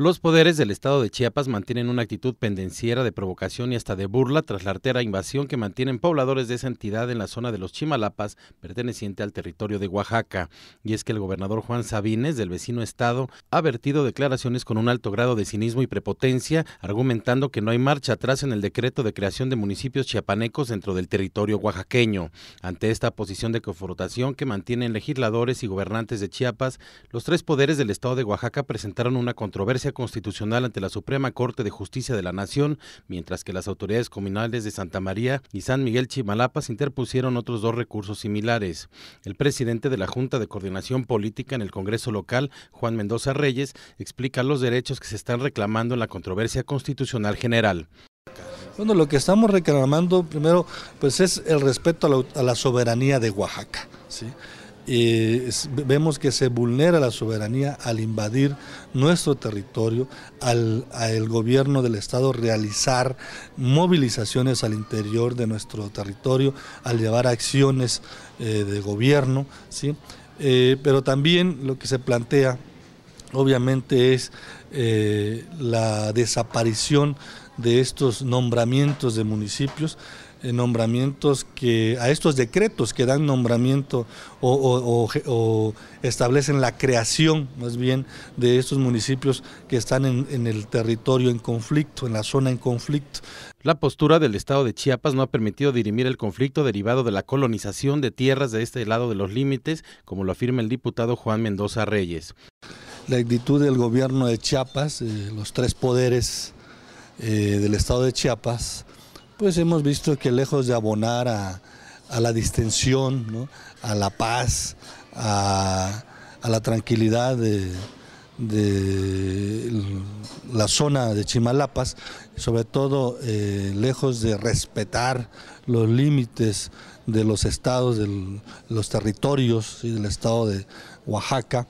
Los poderes del estado de Chiapas mantienen una actitud pendenciera de provocación y hasta de burla tras la artera invasión que mantienen pobladores de esa entidad en la zona de los Chimalapas, perteneciente al territorio de Oaxaca. Y es que el gobernador Juan Sabines, del vecino estado, ha vertido declaraciones con un alto grado de cinismo y prepotencia, argumentando que no hay marcha atrás en el decreto de creación de municipios chiapanecos dentro del territorio oaxaqueño. Ante esta posición de confrontación que mantienen legisladores y gobernantes de Chiapas, los tres poderes del estado de Oaxaca presentaron una controversia constitucional ante la Suprema Corte de Justicia de la Nación, mientras que las autoridades comunales de Santa María y San Miguel Chimalapas interpusieron otros dos recursos similares. El presidente de la Junta de Coordinación Política en el Congreso local, Juan Mendoza Reyes, explica los derechos que se están reclamando en la controversia constitucional general. Bueno, lo que estamos reclamando primero pues es el respeto a la, a la soberanía de Oaxaca. ¿sí? vemos que se vulnera la soberanía al invadir nuestro territorio, al gobierno del Estado realizar movilizaciones al interior de nuestro territorio, al llevar acciones eh, de gobierno, ¿sí? Eh, pero también lo que se plantea obviamente es eh, la desaparición de estos nombramientos de municipios eh, nombramientos que, a estos decretos que dan nombramiento o, establecen la creación más bien de estos municipios que están en, el territorio en conflicto, en la zona en conflicto. La postura del Estado de Chiapas no ha permitido dirimir el conflicto derivado de la colonización de tierras de este lado de los límites, como lo afirma el diputado Juan Mendoza Reyes. La actitud del gobierno de Chiapas, eh, los tres poderes eh, del Estado de Chiapas, pues hemos visto que lejos de abonar a, la distensión, a la paz, a, la tranquilidad de, la zona de Chimalapas, sobre todo eh, lejos de respetar los límites de los estados, de los territorios y del estado de Oaxaca,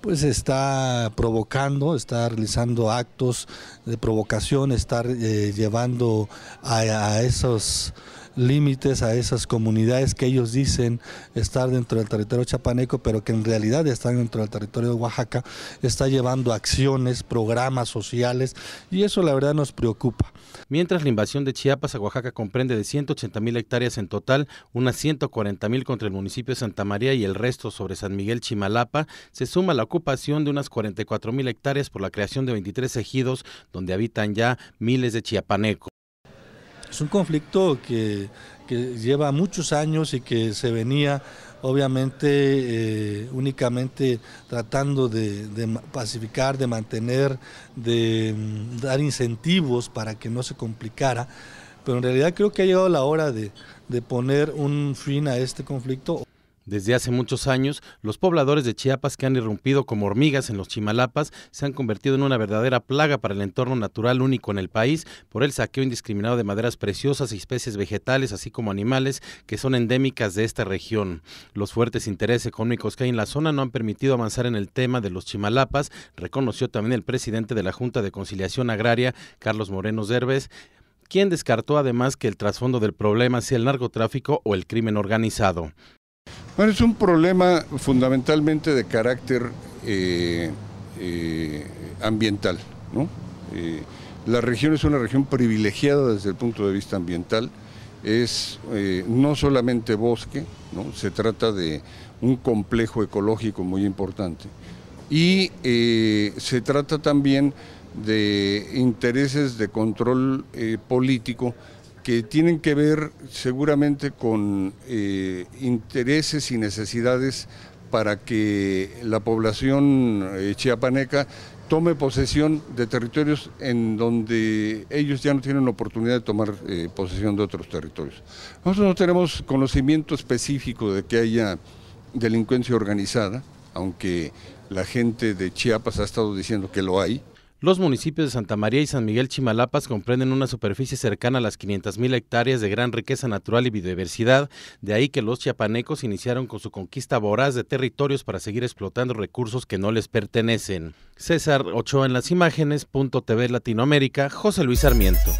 pues está provocando, está realizando actos de provocación, está eh, llevando a esos límites a esas comunidades que ellos dicen estar dentro del territorio chapaneco, pero que en realidad están dentro del territorio de Oaxaca, está llevando acciones, programas sociales y eso la verdad nos preocupa. Mientras la invasión de Chiapas a Oaxaca comprende de 180 mil hectáreas en total, unas 140 mil contra el municipio de Santa María y el resto sobre San Miguel Chimalapa, se suma la ocupación de unas 44 mil hectáreas por la creación de 23 ejidos donde habitan ya miles de chiapanecos. Es un conflicto que, lleva muchos años y que se venía obviamente eh, únicamente tratando de, pacificar, de mantener, de mm, dar incentivos para que no se complicara, pero en realidad creo que ha llegado la hora de poner un fin a este conflicto. Desde hace muchos años, los pobladores de Chiapas que han irrumpido como hormigas en los Chimalapas se han convertido en una verdadera plaga para el entorno natural único en el país por el saqueo indiscriminado de maderas preciosas y especies vegetales, así como animales que son endémicas de esta región. Los fuertes intereses económicos que hay en la zona no han permitido avanzar en el tema de los Chimalapas, reconoció también el presidente de la Junta de Conciliación Agraria, Carlos Moreno Zerbes, quien descartó además que el trasfondo del problema sea el narcotráfico o el crimen organizado. Bueno, es un problema fundamentalmente de carácter eh, eh, ambiental. Eh, la región es una región privilegiada desde el punto de vista ambiental. Es no solamente bosque, se trata de un complejo ecológico muy importante. Y se trata también de intereses de control político que tienen que ver seguramente con eh, intereses y necesidades para que la población eh, chiapaneca tome posesión de territorios en donde ellos ya no tienen la oportunidad de tomar eh, posesión de otros territorios. Nosotros no tenemos conocimiento específico de que haya delincuencia organizada, aunque la gente de Chiapas ha estado diciendo que lo hay, los municipios de Santa María y San Miguel Chimalapas comprenden una superficie cercana a las 500.000 hectáreas de gran riqueza natural y biodiversidad, de ahí que los chiapanecos iniciaron con su conquista voraz de territorios para seguir explotando recursos que no les pertenecen. César Ochoa en las imágenes, punto TV Latinoamérica, José Luis Sarmiento.